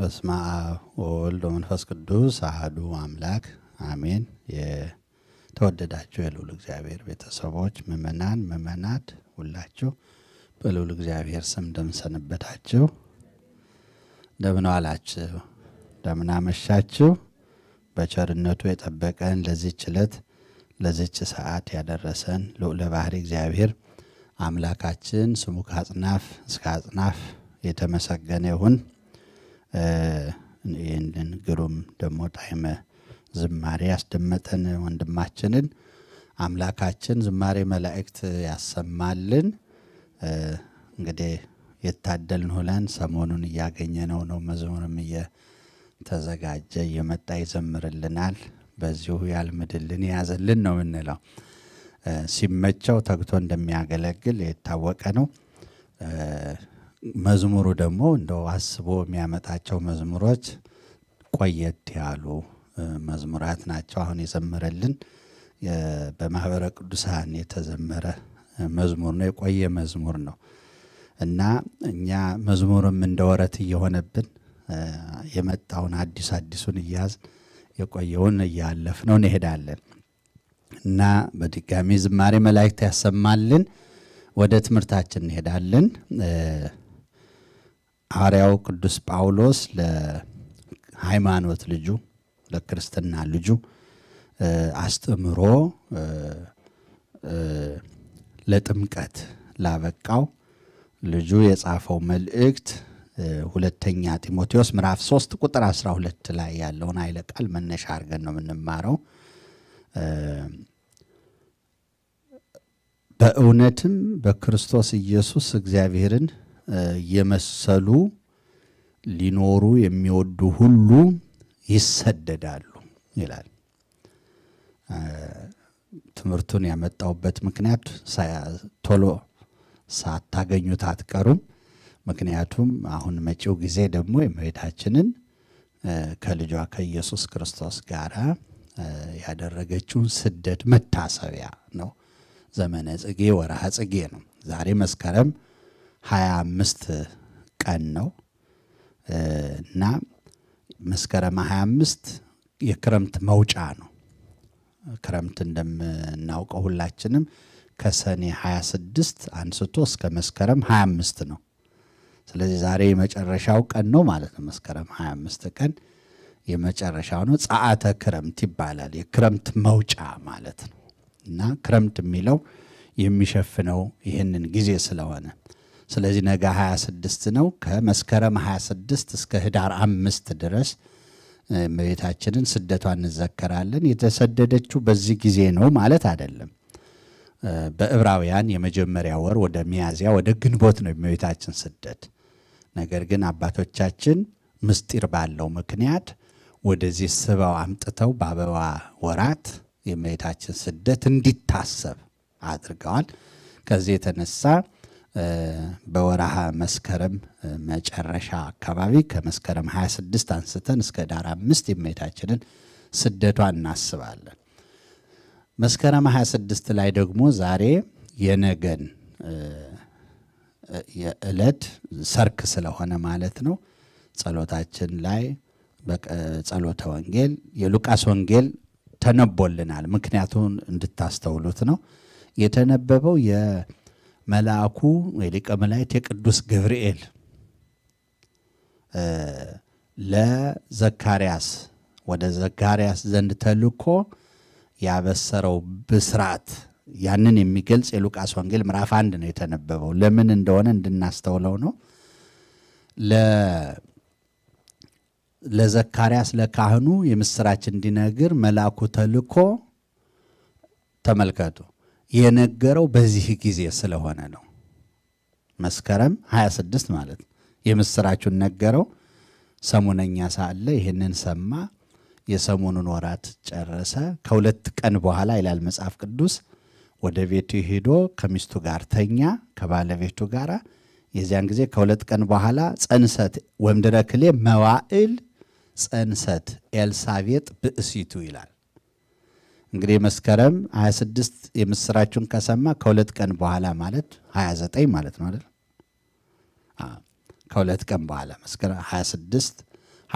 በስመ አብ ወወልድ ወመንፈስ ቅዱስ አህዱ አምላክ አሜን። የተወደዳችሁ የልዑል እግዚአብሔር ቤተሰቦች ምእመናን ምዕመናት ሁላችሁ በልዑል እግዚአብሔር ስም እንደምንሰንበታችሁ፣ እንደምን ዋላችሁ፣ እንደምን አመሻችሁ። በቸርነቱ የጠበቀን ለዚች ዕለት ለዚች ሰዓት ያደረሰን ልዑለ ባህሪ እግዚአብሔር አምላካችን ስሙ ከአጽናፍ እስከ አጽናፍ የተመሰገነ ይሁን። ይህንን ግሩም ደግሞ ጣዕመ ዝማሬ ያስደመጠን ወንድማችንን አምላካችን ዝማሬ መላእክት ያሰማልን። እንግዲህ የታደልን ሁለን ሰሞኑን እያገኘ ነው ነው መዝሙርም እየተዘጋጀ እየመጣ ይዘምርልናል። በዚሁ ያልምድልን የያዘልን ነው የምንለው። ሲመቸው ተግቶ እንደሚያገለግል የታወቀ ነው። መዝሙሩ ደግሞ እንደው አስቦ የሚያመጣቸው መዝሙሮች ቆየት ያሉ መዝሙራት ናቸው። አሁን የዘመረልን በማህበረ ቅዱሳን የተዘመረ መዝሙር ነው፣ የቆየ መዝሙር ነው እና እኛ መዝሙርም እንደ ወረት እየሆነብን የመጣውን አዲስ አዲሱን እያዝ የቆየውን ነው እንሄዳለን እና በድጋሚ ዝማሬ መላእክት ያሰማልን። ወደ ትምህርታችን እንሄዳለን። ሐዋርያው ቅዱስ ጳውሎስ ለሃይማኖት ልጁ ለክርስትና ልጁ አስተምሮ ለጥምቀት ላበቃው ልጁ የጻፈው መልእክት ሁለተኛ ጢሞቴዎስ ምዕራፍ 3 ቁጥር 12 ላይ ያለውን ኃይለ ቃል መነሻ አድርገን ነው የምንማረው። በእውነትም በክርስቶስ ኢየሱስ እግዚአብሔርን የመሰሉ ሊኖሩ የሚወዱ ሁሉ ይሰደዳሉ ይላል። ትምህርቱን ያመጣውበት ምክንያት ቶሎ ሳታገኙት አትቀሩም። ምክንያቱም አሁን መጪው ጊዜ ደግሞ የእመቤታችንን ከልጇ ከኢየሱስ ክርስቶስ ጋር ያደረገችውን ስደት መታሰቢያ ነው። ዘመነ ጽጌ ወርሃ ጽጌ ነው። ዛሬ መስከረም ሀያ አምስት ቀን ነው እና መስከረም ሀያ አምስት የክረምት መውጫ ነው። ክረምት እንደምናውቀው ሁላችንም ከሰኔ ስድስት አንስቶ እስከ መስከረም 25 ነው። ስለዚህ ዛሬ የመጨረሻው ቀን ነው ማለት ነው። መስከረም 25 ቀን የመጨረሻው ነው። ጸአተ ክረምት ይባላል። የክረምት መውጫ ማለት ነው እና ክረምት የሚለው የሚሸፍነው ይህንን ጊዜ ስለሆነ ስለዚህ ነገ 26 ነው። ከመስከረም 26 እስከ ህዳር አምስት ድረስ እመቤታችንን ስደቷ እንዘከራለን። የተሰደደችው በዚህ ጊዜ ነው ማለት አይደለም። በዕብራውያን የመጀመሪያ ወር ወደ ሚያዝያ ወደ ግንቦት ነው የእመቤታችን ስደት። ነገር ግን አባቶቻችን ምስጢር ባለው ምክንያት ወደዚህ ስበው አምጥተው በአበባ ወራት የእመቤታችን ስደት እንዲታሰብ አድርገዋል። ከዚህ የተነሳ በወርሃ መስከረም መጨረሻ አካባቢ ከመስከረም 26 አንስተን እስከ ዳር አምስት የእመቤታችንን ስደቷ እናስባለን። መስከረም 26 ላይ ደግሞ ዛሬ የነገን የዕለት ሰርክ ስለሆነ ማለት ነው ጸሎታችን ላይ ጸሎተ ወንጌል የሉቃስ ወንጌል ተነቦልናል። ምክንያቱን እንድታስተውሉት ነው የተነበበው። መልአኩ የሊቀ መላእክት የቅዱስ ገብርኤል ለዘካርያስ ወደ ዘካርያስ ዘንድ ተልኮ ያበሰረው ብስራት ያንን የሚገልጽ የሉቃስ ወንጌል ምዕራፍ አንድ ነው የተነበበው። ለምን እንደሆነ እንድናስተውለው ነው። ለዘካርያስ ለካህኑ የምስራች እንዲነግር መልአኩ ተልኮ ተመልከቱ የነገረው በዚህ ጊዜ ስለሆነ ነው። መስከረም 26 ማለት የምስራቹን ነገረው። ሰሙነኛ ሳለ ይህንን ሰማ። የሰሙኑን ወራት ጨረሰ። ከሁለት ቀን በኋላ ይላል መጽሐፍ ቅዱስ ወደ ቤቱ ሄዶ ከሚስቱ ጋር ተኛ ከባለቤቱ ጋር። የዚያን ጊዜ ከሁለት ቀን በኋላ ጸንሰት ወምድረክሌ መዋዕል ጸንሰት ኤልሳቤጥ ብእሲቱ ይላል። እንግዲህ መስከረም 26 የምስራችሁን ከሰማ ከሁለት ቀን በኋላ ማለት 29 ማለት ነው አይደል? ከሁለት ቀን በኋላ መስከረም 26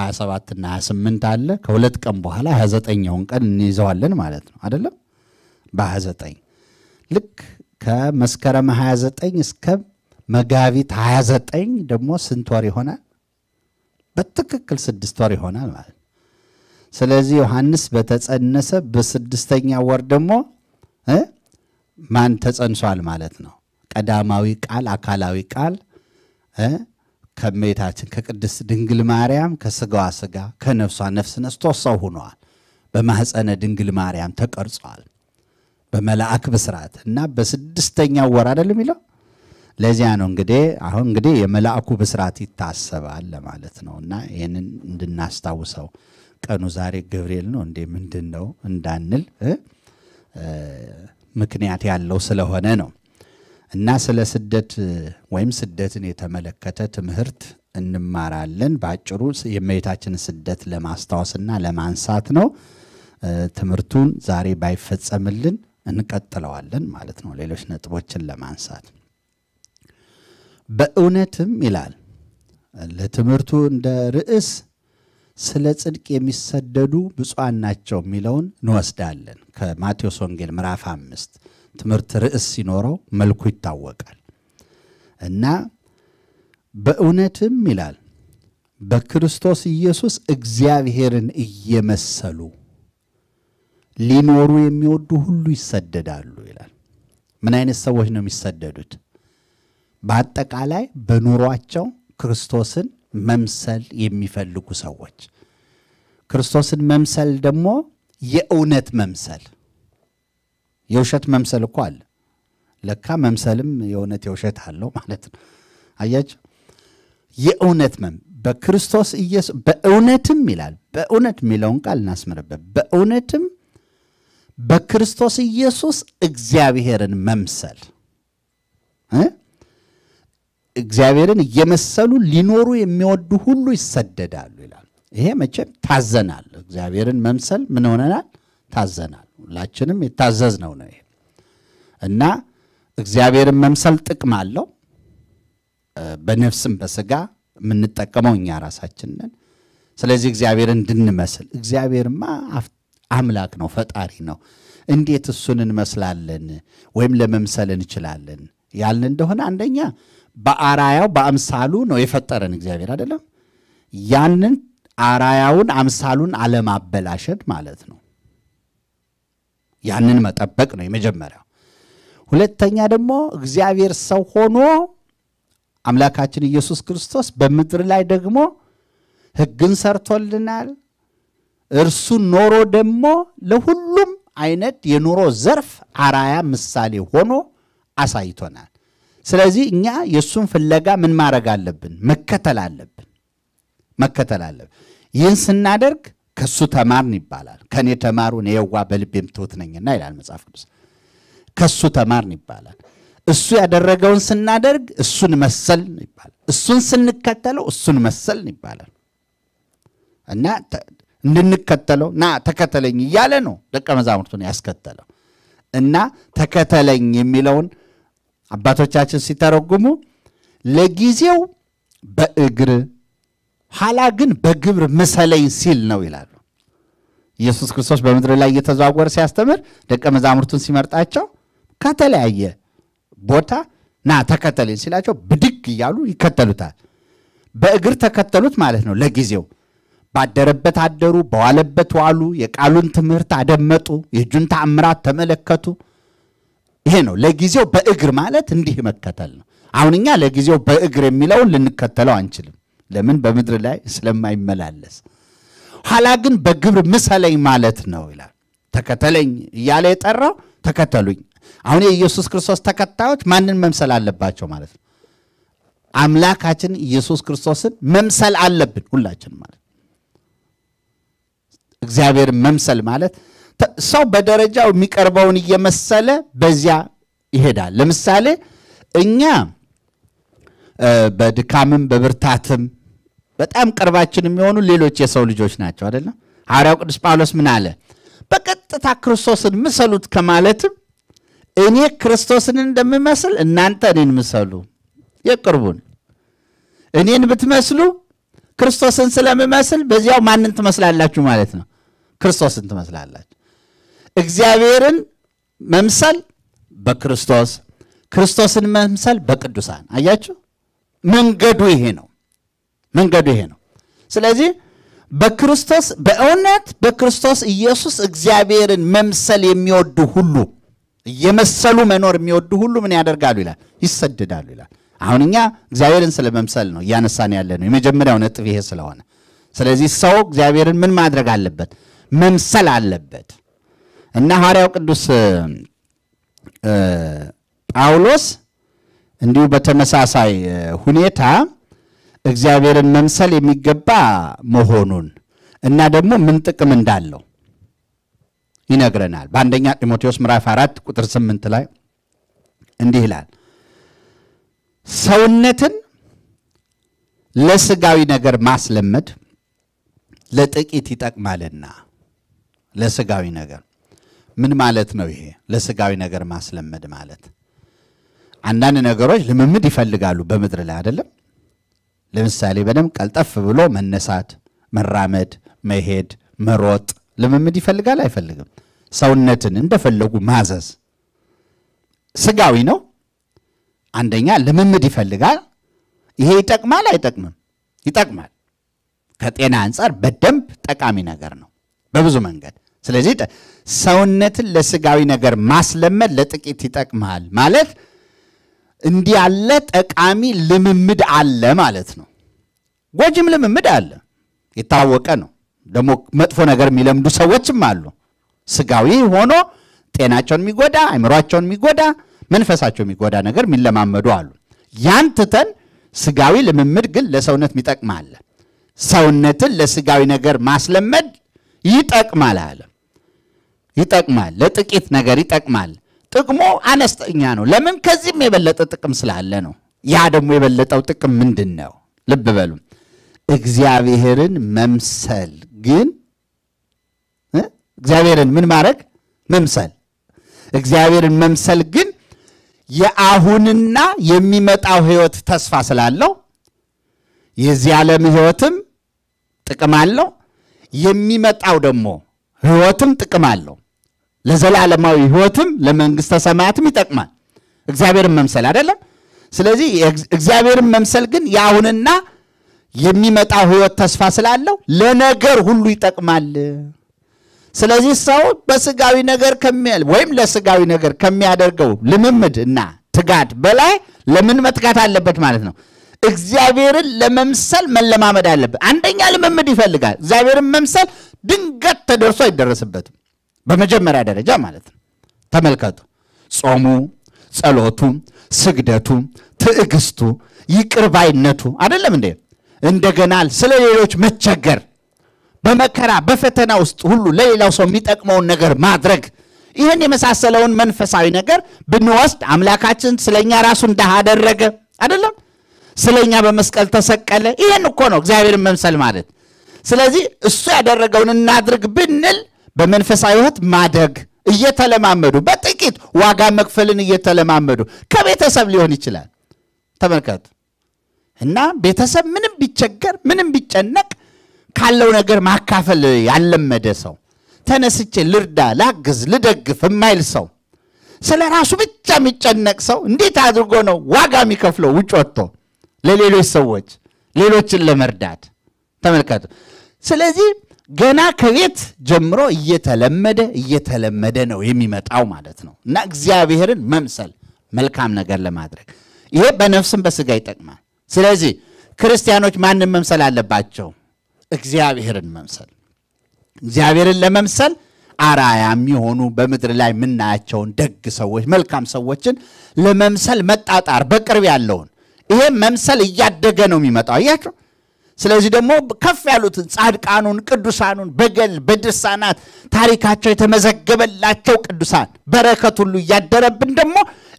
27 እና 28 አለ። ከሁለት ቀን በኋላ 29ኛውን ቀን እንይዘዋለን ማለት ነው አይደለም? በ29 ልክ ከመስከረም 29 እስከ መጋቢት 29 ደግሞ ስንት ወር ይሆናል? በትክክል ስድስት ወር ይሆናል ማለት ነው። ስለዚህ ዮሐንስ በተጸነሰ በስድስተኛ ወር ደግሞ ማን ተጸንሷል ማለት ነው። ቀዳማዊ ቃል አካላዊ ቃል ከእመቤታችን ከቅድስት ድንግል ማርያም ከስጋዋ ስጋ ከነፍሷ ነፍስ ነስቶ ሰው ሆኗል። በማህፀነ ድንግል ማርያም ተቀርጿል በመላእክ ብስራት እና በስድስተኛው ወር አይደለም የሚለው ለዚያ ነው እንግዲህ አሁን እንግዲህ የመላእኩ ብስራት ይታሰባል ለማለት ነው እና ይህንን እንድናስታውሰው ቀኑ ዛሬ ገብርኤል ነው እንዴ ምንድን ነው እንዳንል ምክንያት ያለው ስለሆነ ነው እና ስለ ስደት ወይም ስደትን የተመለከተ ትምህርት እንማራለን። በአጭሩ የእመቤታችንን ስደት ለማስታወስና ለማንሳት ነው። ትምህርቱን ዛሬ ባይፈጸምልን እንቀጥለዋለን ማለት ነው፣ ሌሎች ነጥቦችን ለማንሳት በእውነትም ይላል ለትምህርቱ እንደ ርዕስ ስለ ጽድቅ የሚሰደዱ ብፁዓን ናቸው የሚለውን እንወስዳለን። ከማቴዎስ ወንጌል ምዕራፍ አምስት ትምህርት ርዕስ ሲኖረው መልኩ ይታወቃል እና በእውነትም ይላል በክርስቶስ ኢየሱስ እግዚአብሔርን እየመሰሉ ሊኖሩ የሚወዱ ሁሉ ይሰደዳሉ ይላል። ምን አይነት ሰዎች ነው የሚሰደዱት? በአጠቃላይ በኑሯቸው ክርስቶስን መምሰል የሚፈልጉ ሰዎች ክርስቶስን መምሰል ደግሞ የእውነት መምሰል የውሸት መምሰል እኮ አለ ለካ መምሰልም የእውነት የውሸት አለው ማለት ነው አያችሁ የእውነት መም በክርስቶስ ኢየሱስ በእውነትም ይላል በእውነት የሚለውን ቃል እናስምርበት በእውነትም በክርስቶስ ኢየሱስ እግዚአብሔርን መምሰል እግዚአብሔርን እየመሰሉ ሊኖሩ የሚወዱ ሁሉ ይሰደዳሉ ይላል። ይሄ መቼም ታዘናል። እግዚአብሔርን መምሰል ምን ሆነናል? ታዘናል። ሁላችንም የታዘዝ ነው ይሄ እና እግዚአብሔርን መምሰል ጥቅም አለው። በነፍስም በስጋ የምንጠቀመው እኛ ራሳችን ነን። ስለዚህ እግዚአብሔር እንድንመስል እግዚአብሔርማ አምላክ ነው፣ ፈጣሪ ነው። እንዴት እሱን እንመስላለን ወይም ለመምሰል እንችላለን ያልን እንደሆነ አንደኛ በአራያው በአምሳሉ ነው የፈጠረን እግዚአብሔር አይደለም። ያንን አራያውን አምሳሉን አለማበላሸት ማለት ነው። ያንን መጠበቅ ነው የመጀመሪያው። ሁለተኛ ደግሞ እግዚአብሔር ሰው ሆኖ አምላካችን ኢየሱስ ክርስቶስ በምድር ላይ ደግሞ ሕግን ሰርቶልናል። እርሱ ኖሮ ደግሞ ለሁሉም አይነት የኑሮ ዘርፍ አራያ ምሳሌ ሆኖ አሳይቶናል። ስለዚህ እኛ የእሱን ፍለጋ ምን ማድረግ አለብን? መከተል አለብን። መከተል አለብን። ይህን ስናደርግ ከእሱ ተማርን ይባላል። ከእኔ ተማሩ እኔ የዋህ በልቤም ትሑት ነኝና ይላል መጽሐፍ ቅዱስ። ከእሱ ተማርን ይባላል። እሱ ያደረገውን ስናደርግ እሱን መሰልን ይባላል። እሱን ስንከተለው እሱን መሰልን ይባላል እና እንድንከተለው ና ተከተለኝ እያለ ነው ደቀ መዛሙርቱን ያስከተለው እና ተከተለኝ የሚለውን አባቶቻችን ሲተረጉሙ ለጊዜው በእግር ኋላ ግን በግብር ምሰለኝ ሲል ነው ይላሉ። ኢየሱስ ክርስቶስ በምድር ላይ እየተዘዋወረ ሲያስተምር ደቀ መዛሙርቱን ሲመርጣቸው ከተለያየ ቦታ ና ተከተለኝ ሲላቸው ብድግ እያሉ ይከተሉታል። በእግር ተከተሉት ማለት ነው። ለጊዜው ባደረበት አደሩ፣ በዋለበት ዋሉ፣ የቃሉን ትምህርት አደመጡ፣ የእጁን ተአምራት ተመለከቱ። ይሄ ነው ለጊዜው በእግር ማለት እንዲህ መከተል ነው። አሁን እኛ ለጊዜው በእግር የሚለውን ልንከተለው አንችልም። ለምን? በምድር ላይ ስለማይመላለስ። ኋላ ግን በግብር ምሰለኝ ማለት ነው ይላል። ተከተለኝ እያለ የጠራው ተከተሉኝ። አሁን የኢየሱስ ክርስቶስ ተከታዮች ማንን መምሰል አለባቸው ማለት ነው? አምላካችን ኢየሱስ ክርስቶስን መምሰል አለብን ሁላችን ማለት እግዚአብሔርን መምሰል ማለት ሰው በደረጃው የሚቀርበውን እየመሰለ በዚያ ይሄዳል። ለምሳሌ እኛ በድካምም በብርታትም በጣም ቅርባችን የሚሆኑ ሌሎች የሰው ልጆች ናቸው አይደለም። ሐዋርያው ቅዱስ ጳውሎስ ምን አለ? በቀጥታ ክርስቶስን ምሰሉት ከማለትም እኔ ክርስቶስን እንደምመስል እናንተ እኔን ምሰሉ። የቅርቡን እኔን ብትመስሉ ክርስቶስን ስለምመስል በዚያው ማንን ትመስላላችሁ ማለት ነው? ክርስቶስን ትመስላላችሁ። እግዚአብሔርን መምሰል በክርስቶስ ክርስቶስን መምሰል በቅዱሳን አያችሁ መንገዱ ይሄ ነው መንገዱ ይሄ ነው ስለዚህ በክርስቶስ በእውነት በክርስቶስ ኢየሱስ እግዚአብሔርን መምሰል የሚወዱ ሁሉ እየመሰሉ መኖር የሚወዱ ሁሉ ምን ያደርጋሉ ይላል ይሰደዳሉ ይላል አሁን እኛ እግዚአብሔርን ስለ መምሰል ነው እያነሳን ያለ ነው የመጀመሪያው ነጥብ ይሄ ስለሆነ ስለዚህ ሰው እግዚአብሔርን ምን ማድረግ አለበት መምሰል አለበት እና ሐዋርያው ቅዱስ ጳውሎስ እንዲሁ በተመሳሳይ ሁኔታ እግዚአብሔርን መምሰል የሚገባ መሆኑን እና ደግሞ ምን ጥቅም እንዳለው ይነግረናል። በአንደኛ ጢሞቴዎስ ምዕራፍ 4 ቁጥር 8 ላይ እንዲህ ይላል፣ ሰውነትን ለስጋዊ ነገር ማስለመድ ለጥቂት ይጠቅማልና ለስጋዊ ነገር ምን ማለት ነው? ይሄ ለስጋዊ ነገር ማስለመድ ማለት አንዳንድ ነገሮች ልምምድ ይፈልጋሉ በምድር ላይ አይደለም። ለምሳሌ በደንብ ቀልጠፍ ብሎ መነሳት፣ መራመድ፣ መሄድ፣ መሮጥ ልምምድ ይፈልጋል አይፈልግም? ሰውነትን እንደፈለጉ ማዘዝ ስጋዊ ነው። አንደኛ ልምምድ ይፈልጋል። ይሄ ይጠቅማል አይጠቅምም? ይጠቅማል። ከጤና አንጻር በደንብ ጠቃሚ ነገር ነው በብዙ መንገድ። ስለዚህ ሰውነትን ለስጋዊ ነገር ማስለመድ ለጥቂት ይጠቅመሃል ማለት እንዲህ ያለ ጠቃሚ ልምምድ አለ ማለት ነው። ጎጅም ልምምድ አለ፣ የታወቀ ነው። ደግሞ መጥፎ ነገር የሚለምዱ ሰዎችም አሉ። ስጋዊ ሆኖ ጤናቸውን የሚጎዳ አይምሯቸውን የሚጎዳ መንፈሳቸው የሚጎዳ ነገር የሚለማመዱ አሉ። ያን ትተን ስጋዊ ልምምድ ግን ለሰውነት የሚጠቅም አለ። ሰውነትን ለስጋዊ ነገር ማስለመድ ይጠቅማል አለ። ይጠቅማል። ለጥቂት ነገር ይጠቅማል። ጥቅሙ አነስተኛ ነው። ለምን? ከዚህም የበለጠ ጥቅም ስላለ ነው። ያ ደግሞ የበለጠው ጥቅም ምንድን ነው? ልብ በሉ። እግዚአብሔርን መምሰል ግን እግዚአብሔርን ምን ማድረግ መምሰል እግዚአብሔርን መምሰል ግን የአሁንና የሚመጣው ሕይወት ተስፋ ስላለው የዚህ ዓለም ሕይወትም ጥቅም አለው። የሚመጣው ደግሞ ሕይወትም ጥቅም አለው። ለዘላለማዊ ህይወትም ለመንግስተ ሰማያትም ይጠቅማል። እግዚአብሔርን መምሰል አይደለም። ስለዚህ እግዚአብሔርን መምሰል ግን የአሁንና የሚመጣው ህይወት ተስፋ ስላለው ለነገር ሁሉ ይጠቅማል። ስለዚህ ሰው በስጋዊ ነገር ወይም ለስጋዊ ነገር ከሚያደርገው ልምምድ እና ትጋት በላይ ለምን መትጋት አለበት ማለት ነው? እግዚአብሔርን ለመምሰል መለማመድ አለበት። አንደኛ ልምምድ ይፈልጋል። እግዚአብሔርን መምሰል ድንገት ተደርሶ አይደረስበትም። በመጀመሪያ ደረጃ ማለት ነው። ተመልከቱ፣ ጾሙ፣ ጸሎቱ፣ ስግደቱ፣ ትዕግስቱ፣ ይቅርባይነቱ ባይነቱ አይደለም እንዴ? እንደገና ስለ ሌሎች መቸገር፣ በመከራ በፈተና ውስጥ ሁሉ ለሌላው ሰው የሚጠቅመውን ነገር ማድረግ ይህን የመሳሰለውን መንፈሳዊ ነገር ብንወስድ አምላካችን ስለኛ ራሱ እንዳህ አደረገ አይደለም? ስለኛ በመስቀል ተሰቀለ። ይህን እኮ ነው እግዚአብሔርን መምሰል ማለት። ስለዚህ እሱ ያደረገውን እናድርግ ብንል በመንፈሳዊ ህይወት ማደግ እየተለማመዱ በጥቂት ዋጋ መክፈልን እየተለማመዱ ከቤተሰብ ሊሆን ይችላል። ተመልከቱ እና ቤተሰብ ምንም ቢቸገር ምንም ቢጨነቅ ካለው ነገር ማካፈል ያለመደ ሰው ተነስቼ ልርዳ፣ ላግዝ፣ ልደግፍ የማይል ሰው ስለ ራሱ ብቻ የሚጨነቅ ሰው እንዴት አድርጎ ነው ዋጋ የሚከፍለው? ውጭ ወጥቶ ለሌሎች ሰዎች ሌሎችን ለመርዳት ተመልከቱ። ስለዚህ ገና ከቤት ጀምሮ እየተለመደ እየተለመደ ነው የሚመጣው ማለት ነው እና እግዚአብሔርን መምሰል መልካም ነገር ለማድረግ ይሄ በነፍስም በስጋ ይጠቅማል። ስለዚህ ክርስቲያኖች ማንን መምሰል አለባቸው? እግዚአብሔርን መምሰል። እግዚአብሔርን ለመምሰል አራያ የሚሆኑ በምድር ላይ የምናያቸውን ደግ ሰዎች፣ መልካም ሰዎችን ለመምሰል መጣጣር፣ በቅርብ ያለውን ይሄ መምሰል እያደገ ነው የሚመጣው አያቸው ስለዚህ ደግሞ ከፍ ያሉትን ጻድቃኑን ቅዱሳኑን በገል በድርሳናት ታሪካቸው የተመዘገበላቸው ቅዱሳን በረከት ሁሉ እያደረብን ደግሞ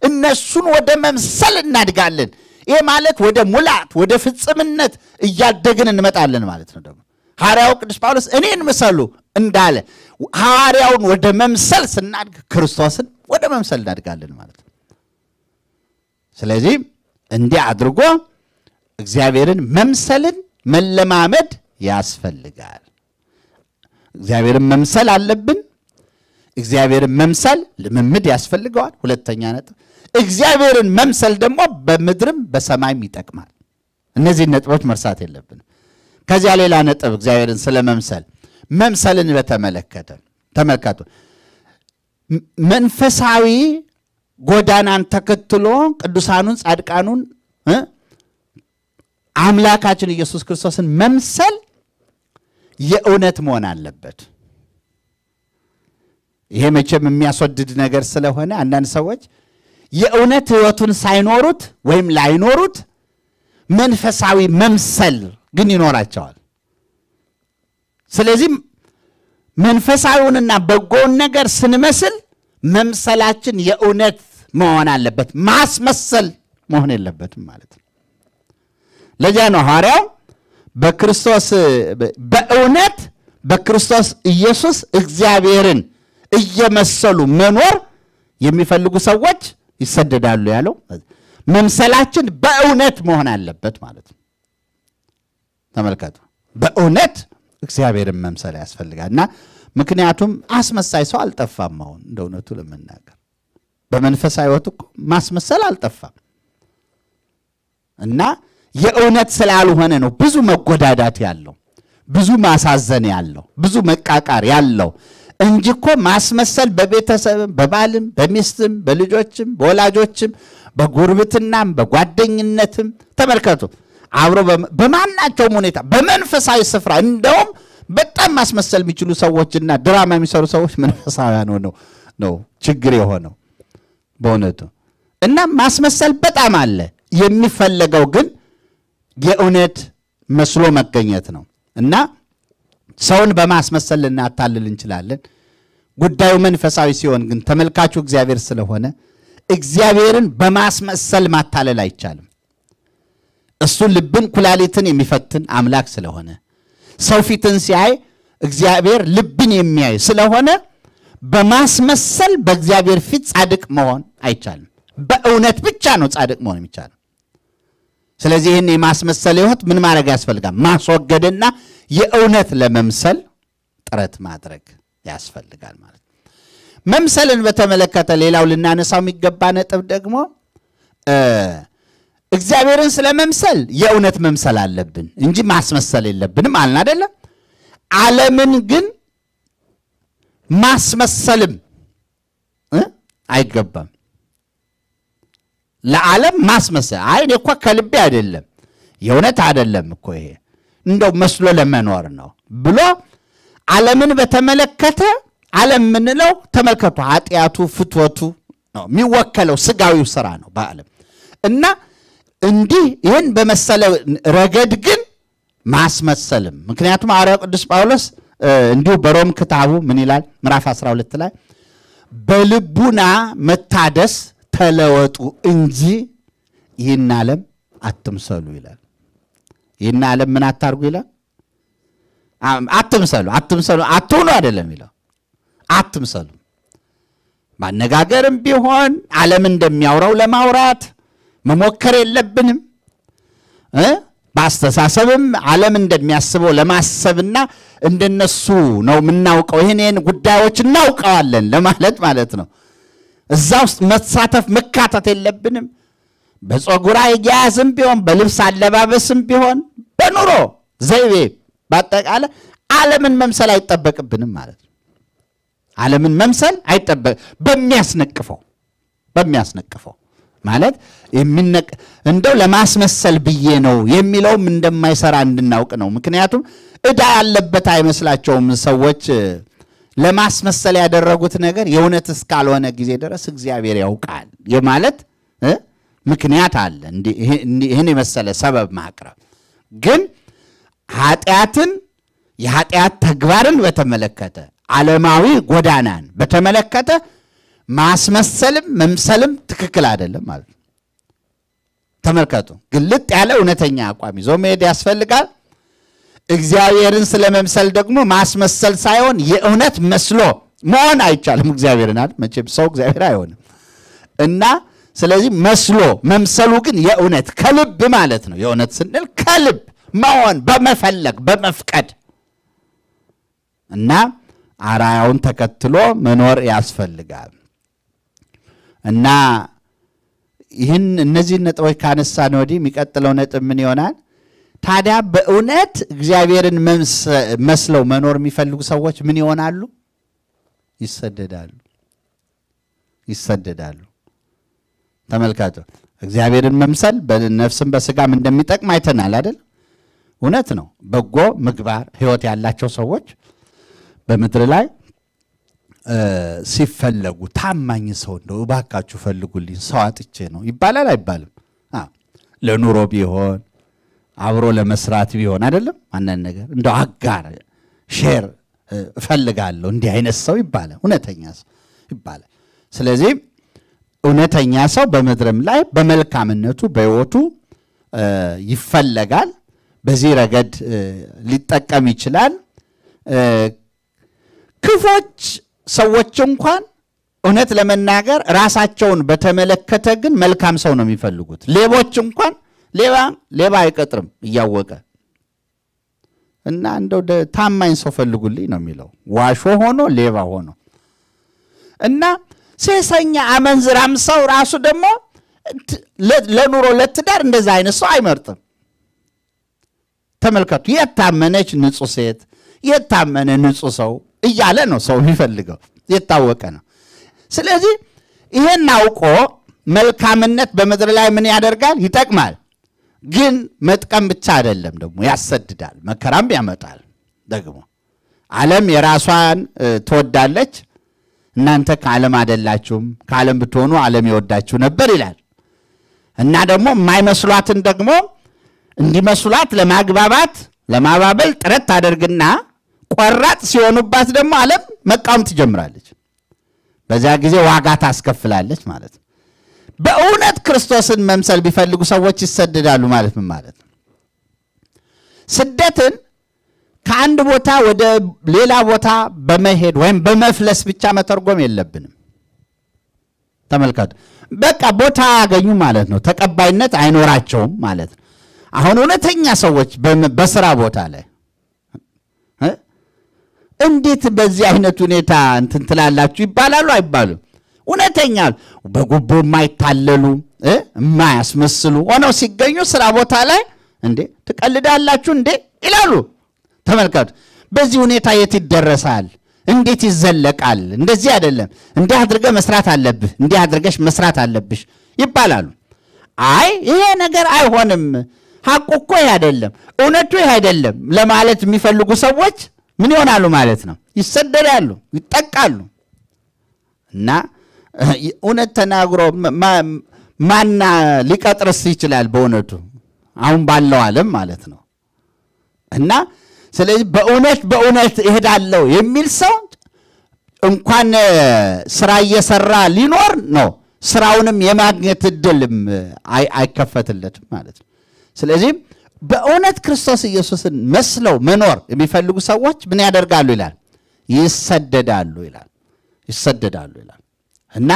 እነሱን ወደ መምሰል እናድጋለን። ይህ ማለት ወደ ሙላት ወደ ፍጽምነት እያደግን እንመጣለን ማለት ነው። ደግሞ ሐዋርያው ቅዱስ ጳውሎስ እኔን ምሰሉ እንዳለ ሐዋርያውን ወደ መምሰል ስናድግ ክርስቶስን ወደ መምሰል እናድጋለን ማለት ነው። ስለዚህ እንዲህ አድርጎ እግዚአብሔርን መምሰልን መለማመድ ያስፈልጋል። እግዚአብሔርን መምሰል አለብን። እግዚአብሔርን መምሰል ልምምድ ያስፈልገዋል። ሁለተኛ ነጥብ፣ እግዚአብሔርን መምሰል ደግሞ በምድርም በሰማይም ይጠቅማል። እነዚህን ነጥቦች መርሳት የለብንም። ከዚያ ሌላ ነጥብ እግዚአብሔርን ስለ መምሰል መምሰልን በተመለከተ ተመልከቱ። መንፈሳዊ ጎዳናን ተከትሎ ቅዱሳኑን ጻድቃኑን አምላካችን ኢየሱስ ክርስቶስን መምሰል የእውነት መሆን አለበት። ይሄ መቼም የሚያስወድድ ነገር ስለሆነ አንዳንድ ሰዎች የእውነት ሕይወቱን ሳይኖሩት ወይም ላይኖሩት መንፈሳዊ መምሰል ግን ይኖራቸዋል። ስለዚህ መንፈሳዊውንና በጎውን ነገር ስንመስል መምሰላችን የእውነት መሆን አለበት፣ ማስመሰል መሆን የለበትም ማለት ነው። ለዚያ ነው ሐዋርያው በክርስቶስ በእውነት በክርስቶስ ኢየሱስ እግዚአብሔርን እየመሰሉ መኖር የሚፈልጉ ሰዎች ይሰደዳሉ ያለው። መምሰላችን በእውነት መሆን አለበት ማለት ነው። ተመልከቱ፣ በእውነት እግዚአብሔርን መምሰል ያስፈልጋል እና ምክንያቱም አስመሳይ ሰው አልጠፋም። አሁን እንደ እውነቱ ለመናገር በመንፈሳዊ ሕይወት እኮ ማስመሰል አልጠፋም እና የእውነት ስላልሆነ ነው ብዙ መጎዳዳት ያለው፣ ብዙ ማሳዘን ያለው፣ ብዙ መቃቃር ያለው እንጂ እኮ ማስመሰል በቤተሰብም በባልም በሚስትም በልጆችም በወላጆችም በጉርብትናም በጓደኝነትም ተመልከቱ። አብሮ በማናቸውም ሁኔታ በመንፈሳዊ ስፍራ እንደውም በጣም ማስመሰል የሚችሉ ሰዎችና ድራማ የሚሰሩ ሰዎች መንፈሳውያን ሆነው ነው ችግር የሆነው በእውነቱ እና ማስመሰል በጣም አለ የሚፈለገው ግን የእውነት መስሎ መገኘት ነው እና ሰውን በማስመሰል ልናታልል እንችላለን። ጉዳዩ መንፈሳዊ ሲሆን ግን ተመልካቹ እግዚአብሔር ስለሆነ እግዚአብሔርን በማስመሰል ማታለል አይቻልም። እሱ ልብን ኩላሊትን የሚፈትን አምላክ ስለሆነ ሰው ፊትን ሲያይ እግዚአብሔር ልብን የሚያይ ስለሆነ በማስመሰል በእግዚአብሔር ፊት ጻድቅ መሆን አይቻልም። በእውነት ብቻ ነው ጻድቅ መሆን የሚቻለው። ስለዚህ ይህን የማስመሰል ህይወት ምን ማድረግ ያስፈልጋል? ማስወገድና የእውነት ለመምሰል ጥረት ማድረግ ያስፈልጋል ማለት ነው። መምሰልን በተመለከተ ሌላው ልናነሳው የሚገባ ነጥብ ደግሞ እግዚአብሔርን ስለ መምሰል የእውነት መምሰል አለብን እንጂ ማስመሰል የለብንም አልን አደለም? ዓለምን ግን ማስመሰልም አይገባም። ለዓለም ማስመሰል። አይ እኔ እኮ ከልቤ አይደለም የእውነት አይደለም እኮ ይሄ እንደው መስሎ ለመኖር ነው ብሎ ዓለምን በተመለከተ ዓለም የምንለው ተመልከቱ፣ ኃጢአቱ፣ ፍትወቱ ነው የሚወከለው ስጋዊው ስራ ነው በዓለም እና እንዲህ ይህን በመሰለ ረገድ ግን ማስመሰልም ምክንያቱም ሐዋርያው ቅዱስ ጳውሎስ እንዲሁ በሮም ክታቡ ምን ይላል ምዕራፍ 12 ላይ በልቡና መታደስ ተለወጡ እንጂ ይህን ዓለም አትምሰሉ ይላል። ይህን ዓለም ምን አታርጉ ይላል። አትምሰሉ አትምሰሉ አትሆኑ አይደለም ይለው አትምሰሉ። ማነጋገርም ቢሆን ዓለም እንደሚያወራው ለማውራት መሞከር የለብንም። በአስተሳሰብም ዓለም እንደሚያስበው ለማሰብና እንደነሱ ነው የምናውቀው ይህን ጉዳዮች እናውቀዋለን ለማለት ማለት ነው። እዛ ውስጥ መሳተፍ መካተት የለብንም። በፀጉር አያያዝም ቢሆን በልብስ አለባበስም ቢሆን በኑሮ ዘይቤ በአጠቃላይ ዓለምን መምሰል አይጠበቅብንም ማለት ነው። ዓለምን መምሰል አይጠበቅ በሚያስነቅፈው በሚያስነቅፈው ማለት የሚነቅ እንደው ለማስመሰል ብዬ ነው የሚለውም እንደማይሰራ እንድናውቅ ነው። ምክንያቱም እዳ ያለበት አይመስላቸውም ሰዎች ለማስመሰል ያደረጉት ነገር የእውነት እስካልሆነ ጊዜ ድረስ እግዚአብሔር ያውቃል የማለት ምክንያት አለ። ይህን የመሰለ ሰበብ ማቅረብ ግን ኃጢአትን የኃጢአት ተግባርን በተመለከተ ዓለማዊ ጎዳናን በተመለከተ ማስመሰልም መምሰልም ትክክል አይደለም ማለት ነው። ተመልከቱ፣ ግልጥ ያለ እውነተኛ አቋም ይዞ መሄድ ያስፈልጋል። እግዚአብሔርን ስለ መምሰል ደግሞ ማስመሰል ሳይሆን የእውነት መስሎ መሆን አይቻልም። እግዚአብሔርን አይደል መቼም ሰው እግዚአብሔር አይሆንም እና ስለዚህ መስሎ መምሰሉ ግን የእውነት ከልብ ማለት ነው። የእውነት ስንል ከልብ መሆን በመፈለግ በመፍቀድ እና አራያውን ተከትሎ መኖር ያስፈልጋል እና ይህን እነዚህን ነጥቦች ካነሳን ወዲህ የሚቀጥለው ነጥብ ምን ይሆናል? ታዲያ በእውነት እግዚአብሔርን መስለው መኖር የሚፈልጉ ሰዎች ምን ይሆናሉ? ይሰደዳሉ ይሰደዳሉ። ተመልካቹ እግዚአብሔርን መምሰል በነፍስም በስጋም እንደሚጠቅም አይተናል አይደል? እውነት ነው። በጎ ምግባር ህይወት ያላቸው ሰዎች በምድር ላይ ሲፈለጉ ታማኝ ሰው እንደው እባካችሁ ፈልጉልኝ ሰው አጥቼ ነው ይባላል አይባልም? ለኑሮ ቢሆን አብሮ ለመስራት ቢሆን አይደለም አንዳንድ ነገር እንደ አጋር ሼር እፈልጋለሁ እንዲህ አይነት ሰው ይባላል፣ እውነተኛ ሰው ይባላል። ስለዚህ እውነተኛ ሰው በምድርም ላይ በመልካምነቱ በሕይወቱ ይፈለጋል። በዚህ ረገድ ሊጠቀም ይችላል። ክፎች ሰዎች እንኳን እውነት ለመናገር ራሳቸውን በተመለከተ ግን መልካም ሰው ነው የሚፈልጉት። ሌቦች እንኳን ሌባ ሌባ አይቀጥርም እያወቀ እና እንደው ታማኝ ሰው ፈልጉልኝ ነው የሚለው። ዋሾ ሆኖ ሌባ ሆኖ እና ሴሰኛ አመንዝራም ሰው ራሱ ደግሞ ለኑሮ ለትዳር እንደዛ አይነት ሰው አይመርጥም። ተመልከቱ። የታመነች ንጹህ ሴት፣ የታመነ ንጹህ ሰው እያለ ነው ሰው የሚፈልገው። የታወቀ ነው። ስለዚህ ይሄን አውቆ መልካምነት በምድር ላይ ምን ያደርጋል? ይጠቅማል። ግን መጥቀም ብቻ አይደለም፣ ደግሞ ያሰድዳል፣ መከራም ያመጣል። ደግሞ ዓለም የራሷን ትወዳለች። እናንተ ከዓለም አይደላችሁም፣ ከዓለም ብትሆኑ ዓለም ይወዳችሁ ነበር ይላል እና ደግሞ የማይመስሏትን ደግሞ እንዲመስሏት ለማግባባት ለማባበል ጥረት ታደርግና ቆራጥ ሲሆኑባት ደግሞ ዓለም መቃወም ትጀምራለች። በዚያ ጊዜ ዋጋ ታስከፍላለች ማለት ነው። በእውነት ክርስቶስን መምሰል ቢፈልጉ ሰዎች ይሰደዳሉ ማለት ምን ማለት ነው? ስደትን ከአንድ ቦታ ወደ ሌላ ቦታ በመሄድ ወይም በመፍለስ ብቻ መተርጎም የለብንም። ተመልከቱ። በቃ ቦታ አያገኙ ማለት ነው። ተቀባይነት አይኖራቸውም ማለት ነው። አሁን እውነተኛ ሰዎች በስራ ቦታ ላይ እንዴት በዚህ አይነት ሁኔታ እንትን ትላላችሁ ይባላሉ አይባሉም? እውነተኛ በጉቦ የማይታለሉ የማያስመስሉ ሆነው ሲገኙ ስራ ቦታ ላይ እንዴ ትቀልዳላችሁ እንዴ ይላሉ። ተመልከቱ። በዚህ ሁኔታ የት ይደረሳል? እንዴት ይዘለቃል? እንደዚህ አይደለም፣ እንዲህ አድርገ መስራት አለብህ፣ እንዲህ አድርገሽ መስራት አለብሽ ይባላሉ። አይ ይሄ ነገር አይሆንም፣ ሐቁ እኮ ይህ አይደለም፣ እውነቱ ይህ አይደለም ለማለት የሚፈልጉ ሰዎች ምን ይሆናሉ ማለት ነው? ይሰደዳሉ፣ ይጠቃሉ እና እውነት ተናግሮ ማና ሊቀጥርስ ይችላል? በእውነቱ አሁን ባለው ዓለም ማለት ነው። እና ስለዚህ በእውነት በእውነት እሄዳለሁ የሚል ሰው እንኳን ስራ እየሰራ ሊኖር ነው፣ ስራውንም የማግኘት እድልም አይከፈትለትም ማለት ነው። ስለዚህም በእውነት ክርስቶስ ኢየሱስን መስለው መኖር የሚፈልጉ ሰዎች ምን ያደርጋሉ ይላል? ይሰደዳሉ ይላል። ይሰደዳሉ ይላል። እና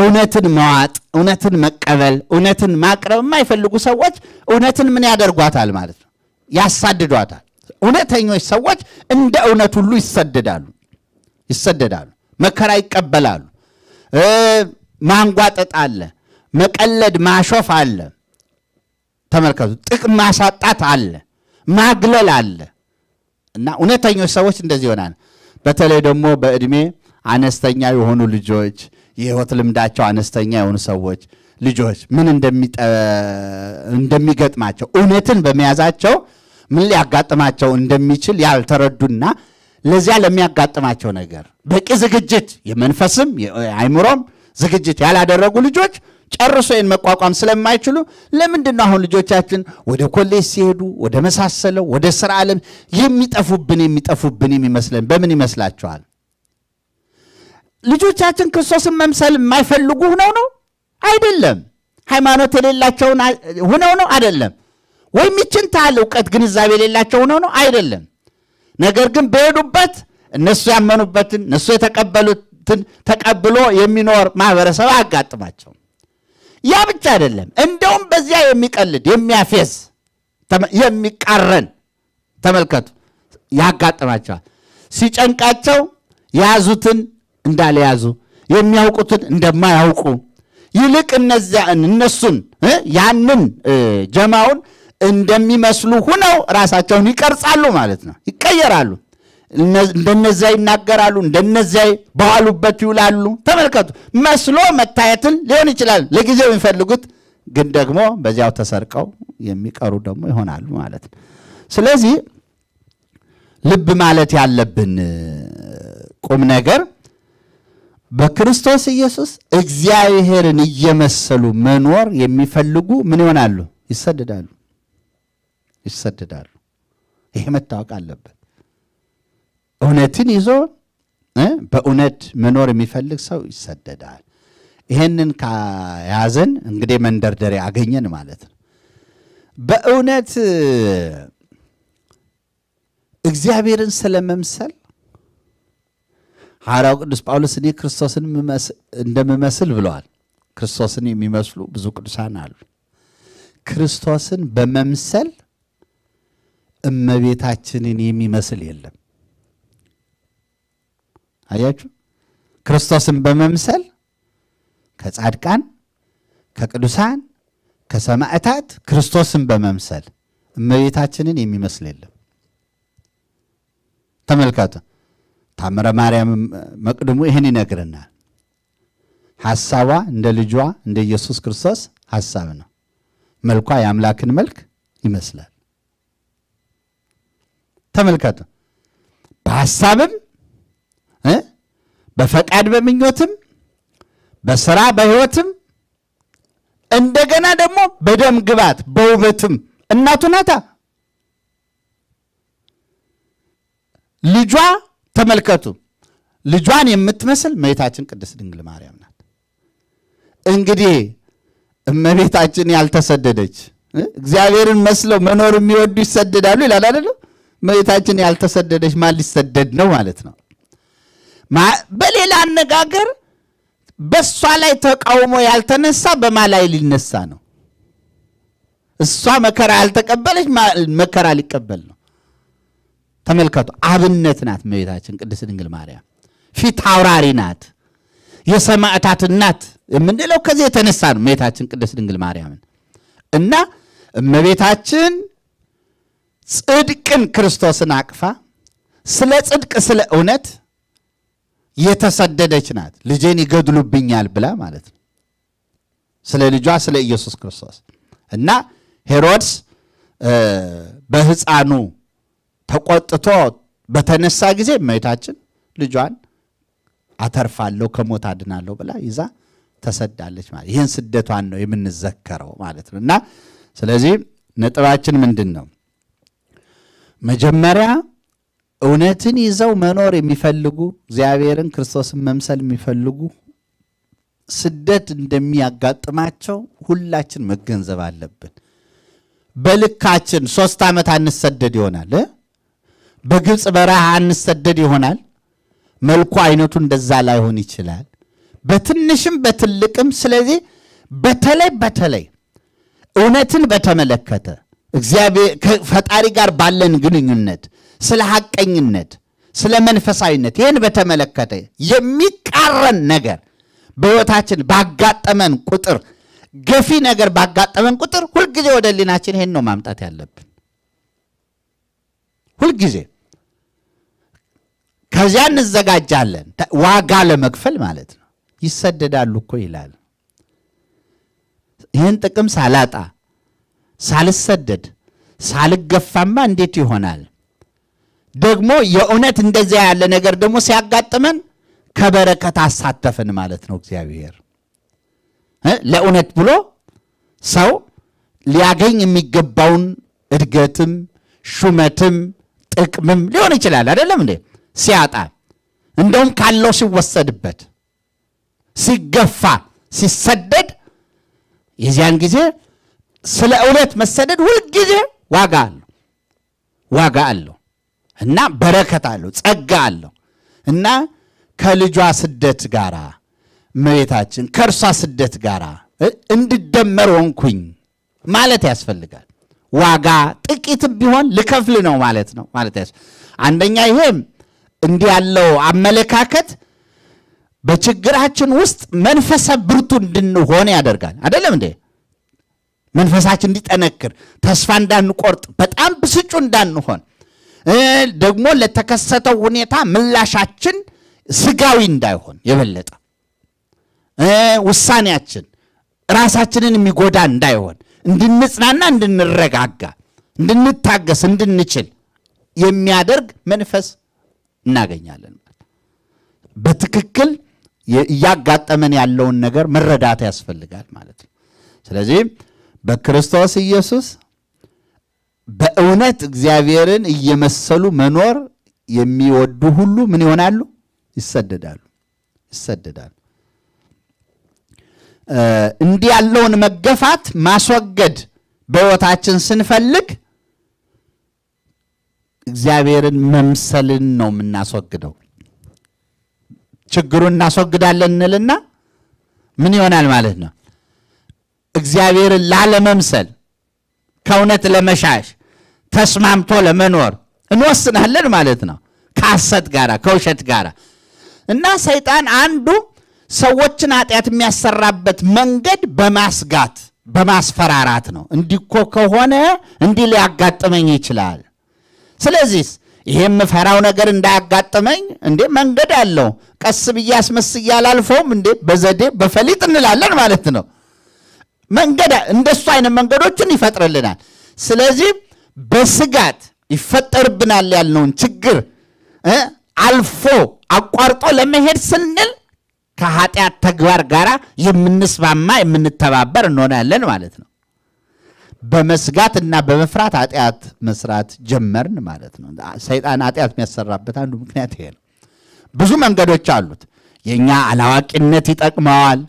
እውነትን መዋጥ፣ እውነትን መቀበል፣ እውነትን ማቅረብ የማይፈልጉ ሰዎች እውነትን ምን ያደርጓታል ማለት ነው? ያሳድዷታል። እውነተኞች ሰዎች እንደ እውነት ሁሉ ይሰደዳሉ ይሰደዳሉ፣ መከራ ይቀበላሉ። ማንጓጠጥ አለ፣ መቀለድ ማሾፍ አለ። ተመልከቱ፣ ጥቅም ማሳጣት አለ፣ ማግለል አለ። እና እውነተኞች ሰዎች እንደዚህ ይሆናል። በተለይ ደግሞ በእድሜ አነስተኛ የሆኑ ልጆች የህይወት ልምዳቸው አነስተኛ የሆኑ ሰዎች ልጆች ምን እንደሚገጥማቸው እውነትን በመያዛቸው ምን ሊያጋጥማቸው እንደሚችል ያልተረዱና ለዚያ ለሚያጋጥማቸው ነገር በቂ ዝግጅት የመንፈስም አይምሮም ዝግጅት ያላደረጉ ልጆች ጨርሶ ይህን መቋቋም ስለማይችሉ ለምንድነው አሁን ልጆቻችን ወደ ኮሌጅ ሲሄዱ ወደ መሳሰለው ወደ ስራ ዓለም የሚጠፉብን የሚጠፉብን የሚመስለን በምን ይመስላችኋል? ልጆቻችን ክርስቶስን መምሰል የማይፈልጉ ሁነው ነው አይደለም። ሃይማኖት የሌላቸውን ሁነው ነው አይደለም። ወይም ይችን እውቀት፣ ግንዛቤ የሌላቸው ሁነው ነው አይደለም። ነገር ግን በሄዱበት እነሱ ያመኑበትን እነሱ የተቀበሉትን ተቀብሎ የሚኖር ማህበረሰብ አጋጥማቸው። ያ ብቻ አይደለም፣ እንደውም በዚያ የሚቀልድ የሚያፌዝ የሚቃረን ተመልከቱ ያጋጥማቸዋል። ሲጨንቃቸው የያዙትን እንዳልያዙ የሚያውቁትን እንደማያውቁ ይልቅ እነዚያን እነሱን ያንን ጀማውን እንደሚመስሉ ሁነው ራሳቸውን ይቀርጻሉ ማለት ነው። ይቀየራሉ። እንደነዚያ ይናገራሉ፣ እንደነዚያ በዋሉበት ይውላሉ። ተመልከቱ፣ መስሎ መታየትን ሊሆን ይችላል ለጊዜው የሚፈልጉት፣ ግን ደግሞ በዚያው ተሰርቀው የሚቀሩ ደግሞ ይሆናሉ ማለት ነው። ስለዚህ ልብ ማለት ያለብን ቁም ነገር በክርስቶስ ኢየሱስ እግዚአብሔርን እየመሰሉ መኖር የሚፈልጉ ምን ይሆናሉ? ይሰደዳሉ ይሰደዳሉ። ይሄ መታወቅ አለበት። እውነትን ይዞ በእውነት መኖር የሚፈልግ ሰው ይሰደዳል። ይሄንን ከያዘን እንግዲህ መንደርደሪያ አገኘን ማለት ነው። በእውነት እግዚአብሔርን ስለመምሰል ሐዋርያው ቅዱስ ጳውሎስ እኔ ክርስቶስን እንደምመስል ብለዋል። ክርስቶስን የሚመስሉ ብዙ ቅዱሳን አሉ። ክርስቶስን በመምሰል እመቤታችንን የሚመስል የለም። አያችሁ፣ ክርስቶስን በመምሰል ከጻድቃን፣ ከቅዱሳን፣ ከሰማዕታት ክርስቶስን በመምሰል እመቤታችንን የሚመስል የለም። ተመልከቱ። ታምረ ማርያም መቅድሙ ይህን ይነግርናል። ሐሳቧ እንደ ልጇ እንደ ኢየሱስ ክርስቶስ ሐሳብ ነው። መልኳ የአምላክን መልክ ይመስላል። ተመልከቱ። በሐሳብም በፈቃድ በምኞትም በስራ በሕይወትም እንደገና ደግሞ በደም ግባት በውበትም እናቱ ናታ ልጇ ተመልከቱ ልጇን የምትመስል መቤታችን ቅድስት ድንግል ማርያም ናት። እንግዲህ እመቤታችን ያልተሰደደች እግዚአብሔርን መስለው መኖር የሚወዱ ይሰደዳሉ ይላል አይደለም። መቤታችን ያልተሰደደች ማን ሊሰደድ ነው ማለት ነው? በሌላ አነጋገር በእሷ ላይ ተቃውሞ ያልተነሳ በማ ላይ ሊነሳ ነው? እሷ መከራ ያልተቀበለች መከራ ሊቀበል ነው። ተመልከቱ። አብነት ናት እመቤታችን ቅድስት ድንግል ማርያም። ፊት አውራሪ ናት። የሰማዕታት እናት የምንለው ከዚህ የተነሳ ነው እመቤታችን ቅድስት ድንግል ማርያምን እና እመቤታችን ጽድቅን ክርስቶስን አቅፋ ስለ ጽድቅ ስለ እውነት የተሰደደች ናት። ልጄን ይገድሉብኛል ብላ ማለት ነው። ስለ ልጇ ስለ ኢየሱስ ክርስቶስ እና ሄሮድስ በሕፃኑ ተቆጥቶ በተነሳ ጊዜ እመቤታችን ልጇን አተርፋለሁ ከሞት አድናለሁ ብላ ይዛ ተሰዳለች ማለት ይህን ስደቷን ነው የምንዘከረው ማለት ነው እና ስለዚህ ነጥባችን ምንድን ነው መጀመሪያ እውነትን ይዘው መኖር የሚፈልጉ እግዚአብሔርን ክርስቶስን መምሰል የሚፈልጉ ስደት እንደሚያጋጥማቸው ሁላችን መገንዘብ አለብን በልካችን ሶስት ዓመት አንሰደድ ይሆናል በግብፅ በረሃ እንሰደድ ይሆናል። መልኩ አይነቱ እንደዛ ላይሆን ይችላል፣ በትንሽም በትልቅም። ስለዚህ በተለይ በተለይ እውነትን በተመለከተ እግዚአብሔር ፈጣሪ ጋር ባለን ግንኙነት ስለ ሐቀኝነት፣ ስለ መንፈሳዊነት ይህን በተመለከተ የሚቃረን ነገር በሕይወታችን ባጋጠመን ቁጥር ገፊ ነገር ባጋጠመን ቁጥር ሁልጊዜ ወደ ሕሊናችን ይሄን ነው ማምጣት ያለብን። ሁልጊዜ ከዚያ እንዘጋጃለን። ዋጋ ለመክፈል ማለት ነው። ይሰደዳሉ እኮ ይላል። ይህን ጥቅም ሳላጣ ሳልሰደድ ሳልገፋማ እንዴት ይሆናል? ደግሞ የእውነት እንደዚያ ያለ ነገር ደግሞ ሲያጋጥመን ከበረከት አሳተፈን ማለት ነው። እግዚአብሔር ለእውነት ብሎ ሰው ሊያገኝ የሚገባውን እድገትም ሹመትም ጥቅምም ሊሆን ይችላል። አይደለም እንዴ? ሲያጣ እንደውም ካለው ሲወሰድበት፣ ሲገፋ፣ ሲሰደድ የዚያን ጊዜ ስለ እውነት መሰደድ ሁልጊዜ ዋጋ አለው ዋጋ አለው እና በረከት አለው ጸጋ አለው እና ከልጇ ስደት ጋራ እመቤታችን ከእርሷ ስደት ጋራ እንድደመር ሆንኩኝ ማለት ያስፈልጋል። ዋጋ ጥቂት ቢሆን ልከፍል ነው ማለት ነው ማለት አንደኛ ይሄም እንዲህ ያለው አመለካከት በችግራችን ውስጥ መንፈሰ ብርቱ እንድንሆን ያደርጋል። አይደለም እንዴ? መንፈሳችን እንዲጠነክር፣ ተስፋ እንዳንቆርጥ፣ በጣም ብስጩ እንዳንሆን ደግሞ ለተከሰተው ሁኔታ ምላሻችን ስጋዊ እንዳይሆን የበለጠ ውሳኔያችን ራሳችንን የሚጎዳ እንዳይሆን እንድንጽናና፣ እንድንረጋጋ፣ እንድንታገስ፣ እንድንችል የሚያደርግ መንፈስ እናገኛለን። በትክክል እያጋጠመን ያለውን ነገር መረዳት ያስፈልጋል ማለት ነው። ስለዚህ በክርስቶስ ኢየሱስ በእውነት እግዚአብሔርን እየመሰሉ መኖር የሚወዱ ሁሉ ምን ይሆናሉ? ይሰደዳሉ ይሰደዳሉ። እንዲህ ያለውን መገፋት ማስወገድ በሕይወታችን ስንፈልግ እግዚአብሔርን መምሰልን ነው የምናስወግደው። ችግሩን እናስወግዳለን እንልና ምን ይሆናል ማለት ነው? እግዚአብሔርን ላለመምሰል ከእውነት ለመሻሽ ተስማምቶ ለመኖር እንወስናለን ማለት ነው። ከሐሰት ጋር ከውሸት ጋር እና ሰይጣን አንዱ ሰዎችን ኃጢአት የሚያሰራበት መንገድ በማስጋት በማስፈራራት ነው። እንዲኮ ከሆነ እንዲህ ሊያጋጥመኝ ይችላል። ስለዚህ ይሄ የምፈራው ነገር እንዳያጋጥመኝ እንዴ መንገድ አለው። ቀስ ብዬ አስመስዬ አላልፈውም እንዴ በዘዴ በፈሊጥ እንላለን ማለት ነው። መንገድ እንደሱ አይነት መንገዶችን ይፈጥርልናል። ስለዚህ በስጋት ይፈጠርብናል ያልነውን ችግር አልፎ አቋርጦ ለመሄድ ስንል ከኃጢአት ተግባር ጋር የምንስማማ የምንተባበር እንሆናለን ማለት ነው። በመስጋት እና በመፍራት ኃጢአት መስራት ጀመርን ማለት ነው። ሰይጣን ኃጢአት የሚያሰራበት አንዱ ምክንያት ይሄ ነው። ብዙ መንገዶች አሉት። የእኛ አላዋቂነት ይጠቅመዋል፣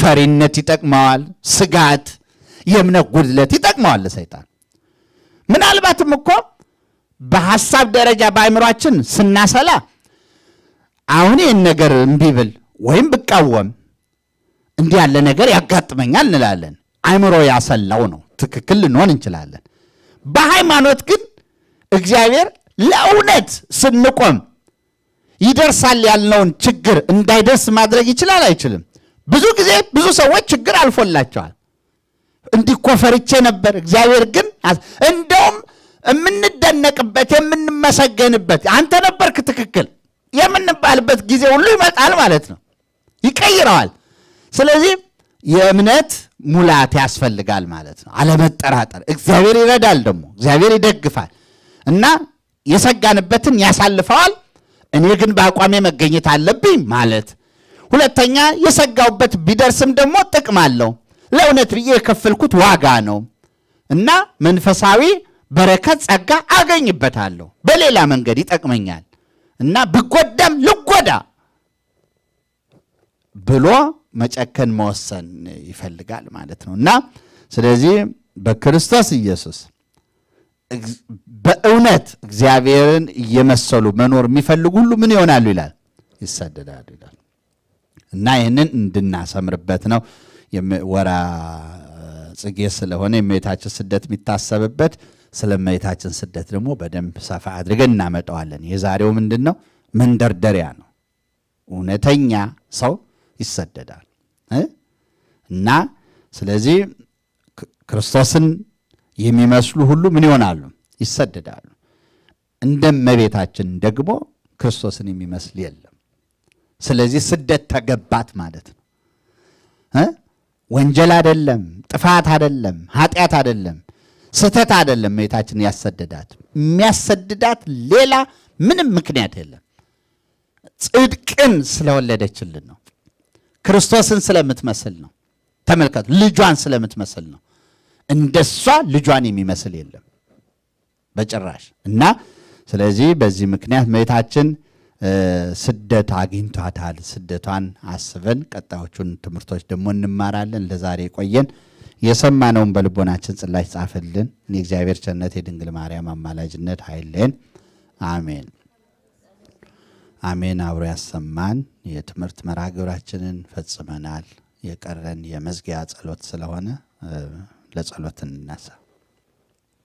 ፈሪነት ይጠቅመዋል፣ ስጋት፣ የእምነት ጉድለት ይጠቅመዋል ለሰይጣን። ምናልባትም እኮ በሐሳብ ደረጃ በአእምሯችን ስናሰላ አሁን ይህን ነገር እምቢ ብል ወይም ብቃወም እንዲህ ያለ ነገር ያጋጥመኛል እንላለን። አእምሮ ያሰላው ነው። ትክክል ልንሆን እንችላለን። በሃይማኖት ግን እግዚአብሔር ለእውነት ስንቆም ይደርሳል ያልነውን ችግር እንዳይደርስ ማድረግ ይችላል አይችልም? ብዙ ጊዜ ብዙ ሰዎች ችግር አልፎላቸዋል። እንዲኮፈርቼ ነበር። እግዚአብሔር ግን እንደውም የምንደነቅበት የምንመሰገንበት አንተ ነበርክ ትክክል የምንባልበት ጊዜ ሁሉ ይመጣል ማለት ነው። ይቀይረዋል። ስለዚህ የእምነት ሙላት ያስፈልጋል ማለት ነው። አለመጠራጠር። እግዚአብሔር ይረዳል፣ ደግሞ እግዚአብሔር ይደግፋል እና የሰጋንበትን ያሳልፈዋል። እኔ ግን በአቋሜ መገኘት አለብኝ ማለት። ሁለተኛ የሰጋውበት ቢደርስም ደግሞ ጥቅም አለው። ለእውነት ብዬ የከፈልኩት ዋጋ ነው እና መንፈሳዊ በረከት፣ ጸጋ አገኝበታለሁ። በሌላ መንገድ ይጠቅመኛል እና ብጎዳም ልጎዳ ብሎ መጨከን መወሰን ይፈልጋል ማለት ነው እና ስለዚህ በክርስቶስ ኢየሱስ በእውነት እግዚአብሔርን እየመሰሉ መኖር የሚፈልጉ ሁሉ ምን ይሆናሉ ይላል ይሰደዳሉ ይላል እና ይህንን እንድናሰምርበት ነው ወራ ጽጌ ስለሆነ የእመቤታችን ስደት የሚታሰብበት ስለ እመቤታችን ስደት ደግሞ በደንብ ሰፋ አድርገን እናመጣዋለን የዛሬው ምንድን ነው መንደርደሪያ ነው እውነተኛ ሰው ይሰደዳል እና ስለዚህ ክርስቶስን የሚመስሉ ሁሉ ምን ይሆናሉ? ይሰደዳሉ። እንደ መቤታችን ደግሞ ክርስቶስን የሚመስል የለም። ስለዚህ ስደት ተገባት ማለት ነው። ወንጀል አይደለም፣ ጥፋት አይደለም፣ ኃጢአት አይደለም፣ ስህተት አይደለም። መቤታችን ያሰደዳት የሚያሰድዳት ሌላ ምንም ምክንያት የለም። ጽድቅን ስለወለደችልን ነው። ክርስቶስን ስለምትመስል ነው። ተመልከቱ፣ ልጇን ስለምትመስል ነው። እንደሷ ልጇን የሚመስል የለም በጭራሽ። እና ስለዚህ በዚህ ምክንያት መታችን ስደት አግኝቷታል። ስደቷን አስበን ቀጣዮቹን ትምህርቶች ደግሞ እንማራለን። ለዛሬ ቆየን። የሰማነውን በልቦናችን ጽላሽ ጻፈልን። የእግዚአብሔር ቸርነት የድንግል ማርያም አማላጅነት አይለን። አሜን አሜን። አብሮ ያሰማን። የትምህርት መራግብራችንን ፈጽመናል። የቀረን የመዝጊያ ጸሎት ስለሆነ ለጸሎት እንነሳ።